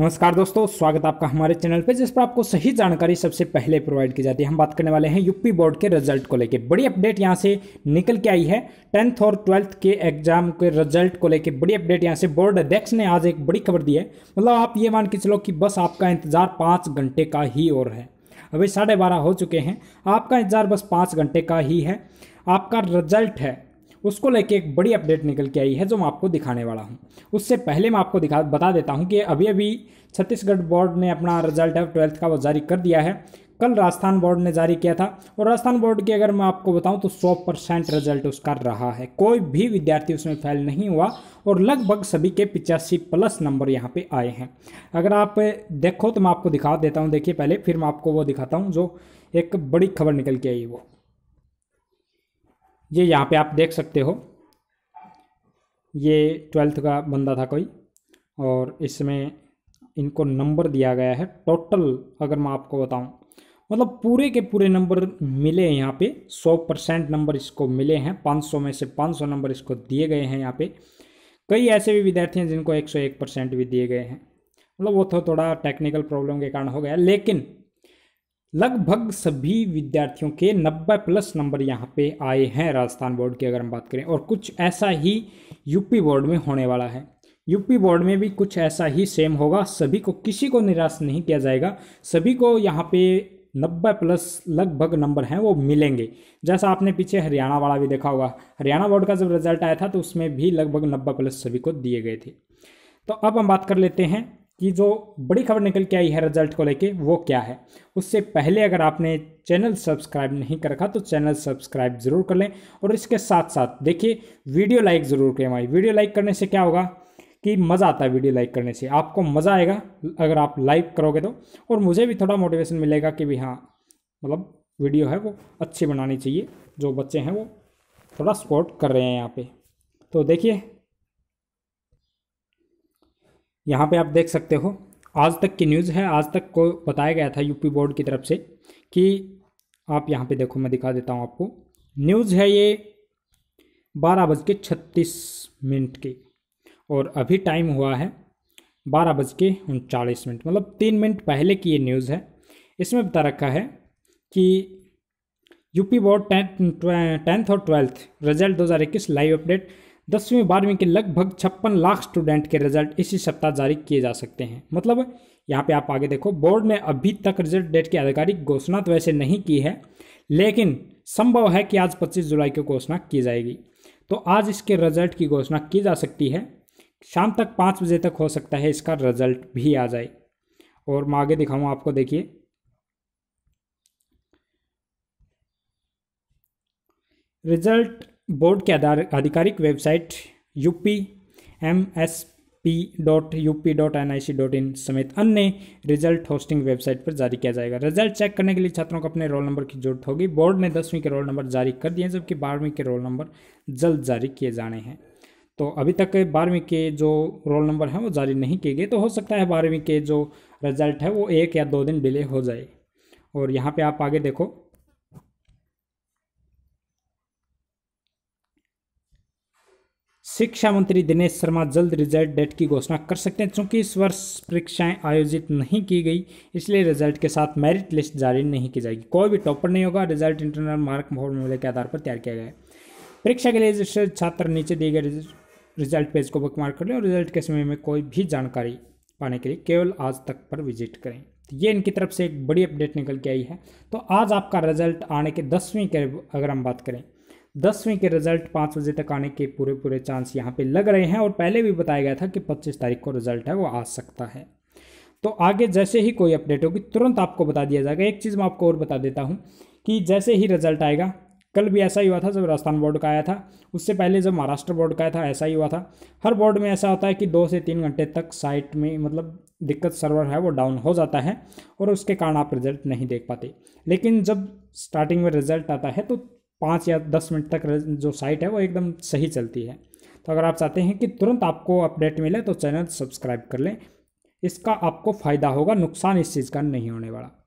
नमस्कार दोस्तों स्वागत आपका हमारे चैनल पे जिस पर आपको सही जानकारी सबसे पहले प्रोवाइड की जाती है हम बात करने वाले हैं यूपी बोर्ड के रिजल्ट को लेके बड़ी अपडेट यहाँ से निकल के आई है टेंथ और ट्वेल्थ के एग्जाम के रिजल्ट को लेके बड़ी अपडेट यहाँ से बोर्ड अध्यक्ष ने आज एक बड़ी खबर दी है मतलब आप ये मान के चलो कि बस आपका इंतजार पाँच घंटे का ही और है अभी साढ़े बारह हो चुके हैं आपका इंतजार बस पाँच घंटे का ही है आपका रिजल्ट है उसको लेके एक बड़ी अपडेट निकल के आई है जो मैं आपको दिखाने वाला हूँ उससे पहले मैं आपको दिखा बता देता हूँ कि अभी अभी छत्तीसगढ़ बोर्ड ने अपना रिजल्ट है ट्वेल्थ का वो जारी कर दिया है कल राजस्थान बोर्ड ने जारी किया था और राजस्थान बोर्ड की अगर मैं आपको बताऊं तो 100 परसेंट रिजल्ट उसका रहा है कोई भी विद्यार्थी उसमें फेल नहीं हुआ और लगभग सभी के पिचासी प्लस नंबर यहाँ पे आए हैं अगर आप देखो तो मैं आपको दिखा देता हूँ देखिए पहले फिर मैं आपको वो दिखाता हूँ जो एक बड़ी खबर निकल के आई वो ये यहाँ पे आप देख सकते हो ये ट्वेल्थ का बंदा था कोई और इसमें इनको नंबर दिया गया है टोटल अगर मैं आपको बताऊँ मतलब पूरे के पूरे नंबर मिले हैं यहाँ पे 100 परसेंट नंबर इसको मिले हैं 500 में से 500 नंबर इसको दिए गए हैं यहाँ पे कई ऐसे भी विद्यार्थी हैं जिनको 101 परसेंट भी दिए गए हैं मतलब वो तो थोड़ा टेक्निकल प्रॉब्लम के कारण हो गया लेकिन लगभग सभी विद्यार्थियों के 90 प्लस नंबर यहाँ पे आए हैं राजस्थान बोर्ड की अगर हम बात करें और कुछ ऐसा ही यूपी बोर्ड में होने वाला है यूपी बोर्ड में भी कुछ ऐसा ही सेम होगा सभी को किसी को निराश नहीं किया जाएगा सभी को यहाँ पे नब्बे प्लस लगभग नंबर हैं वो मिलेंगे जैसा आपने पीछे हरियाणा वाला भी देखा होगा हरियाणा बोर्ड का जब रिजल्ट आया था तो उसमें भी लगभग नब्बे प्लस सभी को दिए गए थे तो अब हम बात कर लेते हैं कि जो बड़ी खबर निकल के आई है रिजल्ट को लेके वो क्या है उससे पहले अगर आपने चैनल सब्सक्राइब नहीं कर रखा तो चैनल सब्सक्राइब ज़रूर कर लें और इसके साथ साथ देखिए वीडियो लाइक ज़रूर करें भाई वीडियो लाइक करने से क्या होगा कि मज़ा आता है वीडियो लाइक करने से आपको मज़ा आएगा अगर आप लाइक करोगे तो और मुझे भी थोड़ा मोटिवेशन मिलेगा कि भाई हाँ मतलब वीडियो है वो अच्छी बनानी चाहिए जो बच्चे हैं वो थोड़ा सपोर्ट कर रहे हैं यहाँ पे तो देखिए यहाँ पे आप देख सकते हो आज तक की न्यूज़ है आज तक को बताया गया था यूपी बोर्ड की तरफ से कि आप यहाँ पे देखो मैं दिखा देता हूँ आपको न्यूज़ है ये बारह बज के छत्तीस मिनट की और अभी टाइम हुआ है बारह बज के उनचालीस मिनट मतलब तीन मिनट पहले की ये न्यूज़ है इसमें बता रखा है कि यूपी बोर्ड टेंथ और ट्वेल्थ रिजल्ट दो लाइव अपडेट दसवीं बारहवीं के लगभग छप्पन लाख स्टूडेंट के रिजल्ट इसी सप्ताह जारी किए जा सकते हैं मतलब यहाँ पे आप आगे देखो बोर्ड ने अभी तक रिजल्ट डेट की आधिकारिक घोषणा तो वैसे नहीं की है लेकिन संभव है कि आज 25 जुलाई को घोषणा की जाएगी तो आज इसके रिजल्ट की घोषणा की जा सकती है शाम तक पाँच बजे तक हो सकता है इसका रिजल्ट भी आ जाए और मैं आगे दिखाऊँ आपको देखिए रिजल्ट बोर्ड के आधिकारिक website P M S P dot U P dot N I C dot in समेत अन्य रिजल्ट होस्टिंग वेबसाइट पर जारी किया जाएगा रिजल्ट चेक करने के लिए छात्रों को अपने रोल नंबर की जरूरत होगी बोर्ड ने दसवीं के रोल नंबर जारी कर दिए हैं जबकि बारहवीं के रोल नंबर जल्द जारी किए जाने हैं तो अभी तक बारहवीं के जो रोल नंबर हैं वो जारी नहीं किए गए तो हो सकता है बारहवीं के जो रिजल्ट है वो एक या दो दिन डिले हो जाए और यहाँ पर आप आगे देखो शिक्षा मंत्री दिनेश शर्मा जल्द रिजल्ट डेट की घोषणा कर सकते हैं चूंकि इस वर्ष परीक्षाएं आयोजित नहीं की गई इसलिए रिजल्ट के साथ मेरिट लिस्ट जारी नहीं की जाएगी कोई भी टॉपर नहीं होगा रिजल्ट इंटरनल मार्क फॉर्मूले के आधार पर तैयार किया गया है परीक्षा के लिए रजिस्टर्ड छात्र नीचे दिए गए रिजल्ट पेज को बुक मार्क कर लें और रिजल्ट के समय में कोई भी जानकारी पाने के लिए केवल आज तक पर विजिट करें तो ये इनकी तरफ से एक बड़ी अपडेट निकल के आई है तो आज आपका रिजल्ट आने के दसवीं के अगर हम बात करें दसवीं के रिजल्ट पाँच बजे तक आने के पूरे पूरे चांस यहाँ पे लग रहे हैं और पहले भी बताया गया था कि पच्चीस तारीख को रिजल्ट है वो आ सकता है तो आगे जैसे ही कोई अपडेट होगी तुरंत आपको बता दिया जाएगा एक चीज़ मैं आपको और बता देता हूँ कि जैसे ही रिजल्ट आएगा कल भी ऐसा ही हुआ था जब राजस्थान बोर्ड का आया था उससे पहले जब महाराष्ट्र बोर्ड का आया था ऐसा ही हुआ था हर बोर्ड में ऐसा होता है कि दो से तीन घंटे तक साइट में मतलब दिक्कत सर्वर है वो डाउन हो जाता है और उसके कारण आप रिजल्ट नहीं देख पाते लेकिन जब स्टार्टिंग में रिजल्ट आता है तो पाँच या दस मिनट तक जो साइट है वो एकदम सही चलती है तो अगर आप चाहते हैं कि तुरंत आपको अपडेट मिले तो चैनल सब्सक्राइब कर लें इसका आपको फ़ायदा होगा नुकसान इस चीज़ का नहीं होने वाला